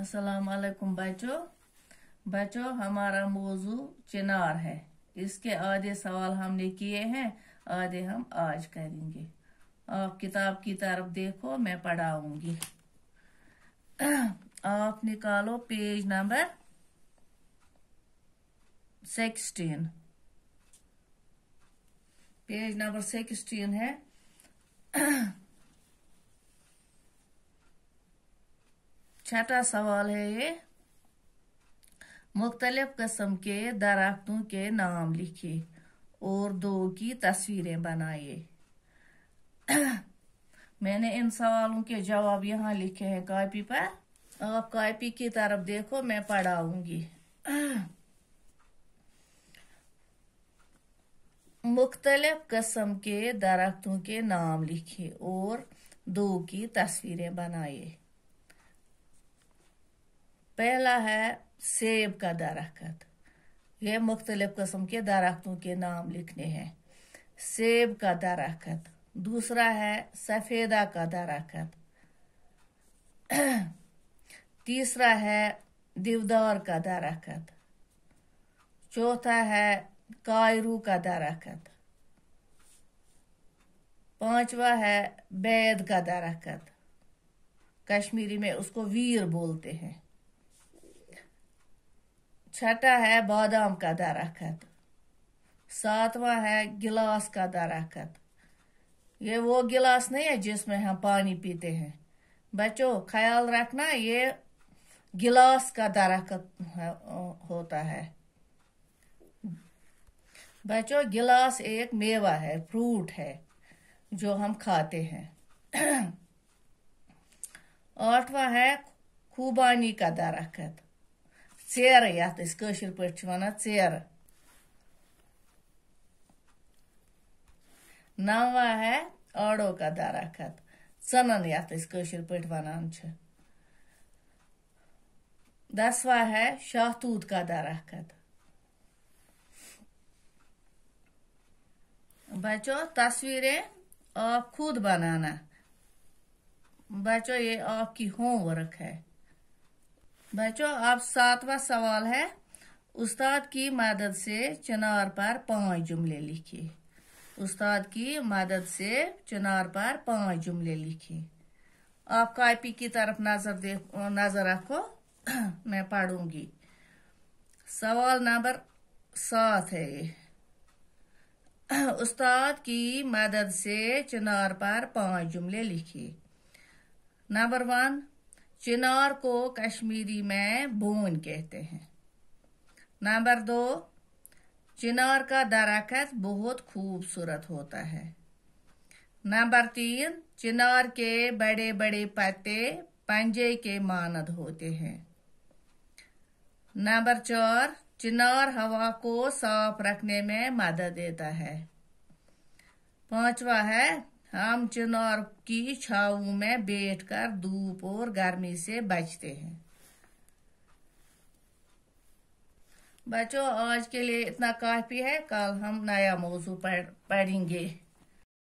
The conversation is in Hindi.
असलकुम बच्चों बच्चों हमारा मौजू चिनार है इसके आधे सवाल हमने किए हैं आधे हम आज करेंगे आप किताब की तरफ देखो मैं पढ़ाऊंगी आप निकालो page number sixteen page number sixteen है छठा सवाल है ये मुख्तलिफ कस्म के दरख्तों के नाम लिखे और दो की तस्वीरें बनाइए मैंने इन सवालों के जवाब यहाँ लिखे हैं कॉपी पर आप कॉपी की तरफ देखो मैं पढ़ाऊंगी मुख्तलिफ कस्म के दरख्तों के नाम लिखे और दो की तस्वीरें बनाइए पहला है सेब का दरख्त ये मुख्तलिफ कस्म के दरख्तों के नाम लिखने हैं सेब का दरख्त दूसरा है सफ़ेदा का दरख्त तीसरा है दीवदार का दरख्त चौथा है कायरू का दरख्त पांचवा है बैद का दरख्त कश्मीरी में उसको वीर बोलते हैं छठा है बादाम का दरख़त सातवां है गिलास का दरखत ये वो गिलास नहीं है जिसमें हम पानी पीते हैं बच्चों ख्याल रखना ये गिलास का दरख़त होता है बच्चों गिलास एक मेवा है फ्रूट है जो हम खाते हैं आठवां है खूबानी का दरखत ژیرٕ یتھ أسۍ کٲشر پٲٹھۍ چھِ ونان ژیرٕ نوا ہے آڑو کا درخت ژٕنن یتھ أسۍ کٲشر پٲٹھۍ ونان چھِ دسوا ہے شاہتوت کا درخت बच्चों तस्वीरें आप खुद बनाना बच्चों ये आपकी होमवर्क है बच्चों अब सातवां सवाल है उस्ताद की मदद से चनार पर पांच जुमले लिखे उस्ताद की मदद से चनार पर पांच जुमले लिखे आप कापी की तरफ नजर देख नजर रखो मैं पढ़ूंगी सवाल नंबर सात है ये उस्ताद की मदद से चनार पर पांच जुमले लिखे नंबर वन चिनार को कश्मीरी में बोन कहते हैं नंबर दो चिनार का दरखत बहुत खूबसूरत होता है नंबर तीन चिनार के बड़े बड़े पत्ते पंजे के मानद होते हैं नंबर चार चिनार हवा को साफ रखने में मदद देता है पांचवा है हम चिनार की छाऊ में बैठकर धूप और गर्मी से बचते हैं बच्चों आज के लिए इतना काफ़ी है कल हम नया मौजू पढ़ पढ़ेंगे